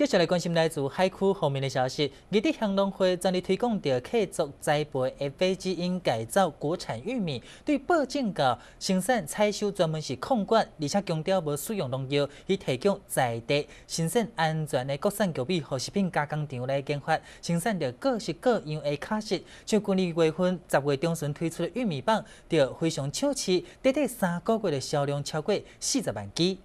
继续来关心来自海区方面的消息。日滴乡农会昨日推广着客作栽培的非基因改造国产玉米，对保证到生产、采收专门是控管，而且强调无使用农药，以提供在地、新鲜、安全的国产玉米和食品加工厂来研发，生产着各式各样的卡式。像今年月份十月中旬推出的玉米棒，着非常抢气，短短三个月的销量超过四十万支。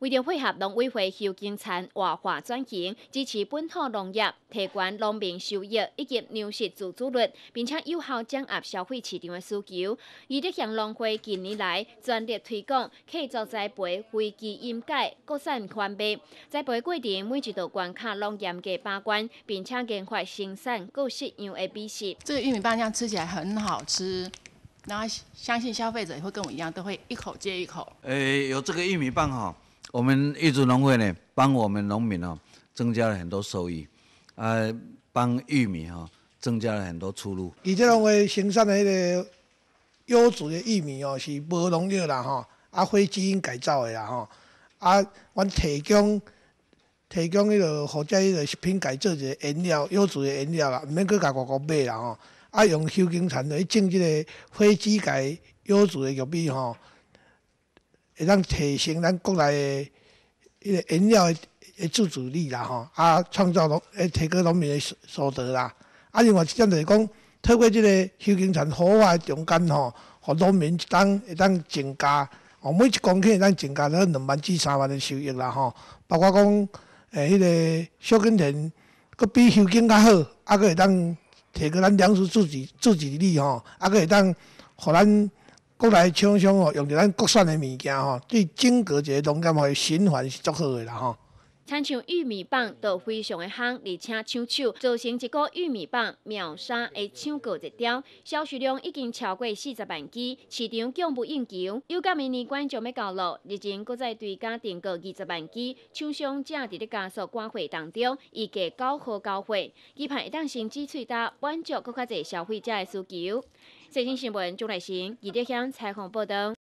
为配合农委会休耕产活化转型，支持本土农业，提悬农民收益以及粮食自足率，并且有效掌握消费市场的需求。伊兰向农会近年来全力推广客庄栽培、有机阴改、高产宽麦。栽培过程每一道关卡拢严格把关，并且研发生产各式用的 B、食。这个玉米棒酱吃起来很好吃，那相信消费者会跟我一样，都会一口接一口。诶，有这个玉米棒哈。我们玉竹农会呢，帮我们农民哦，增加了很多收益，呃，帮玉米哦，增加了很多出路。伊即农会生产的迄个优质的玉米哦，是无农药啦吼，啊非基因改造的啦吼，啊，阮提供提供迄个好在迄个食品，改一个饮料，优质的饮料啦，毋免去甲外国买啦吼，啊用休耕田来种即个非基改优质的玉米吼。会当提升咱国内诶，迄个饮料诶自主力啦吼，啊创造农诶提高农民诶所得啦，啊另外一点就是讲，透过即个休耕田好坏中间吼，互农民一当会当增加，哦每一公顷会当增加两两万至三万诶收益啦吼，包括讲诶迄个休耕田，佫比休耕较好，啊佫会当提高咱粮食自主自主力吼，啊佫会当互咱。国内厂商吼用着咱国产的物件吼，对整个一个中间嘛循环是足好诶啦吼。参像玉米棒都非常的夯，而且抢手，造成一个玉米棒秒杀的抢购热潮，销售量已经超过四十万支，市场供不应求。又到明年观众要到了，日前国在对加订购二十万支，厂商正伫咧加速赶货当中，预计交货交货，期盼会当先支持到满足更较多消费者的需求。《最新新闻》钟来生、记者向采访报道。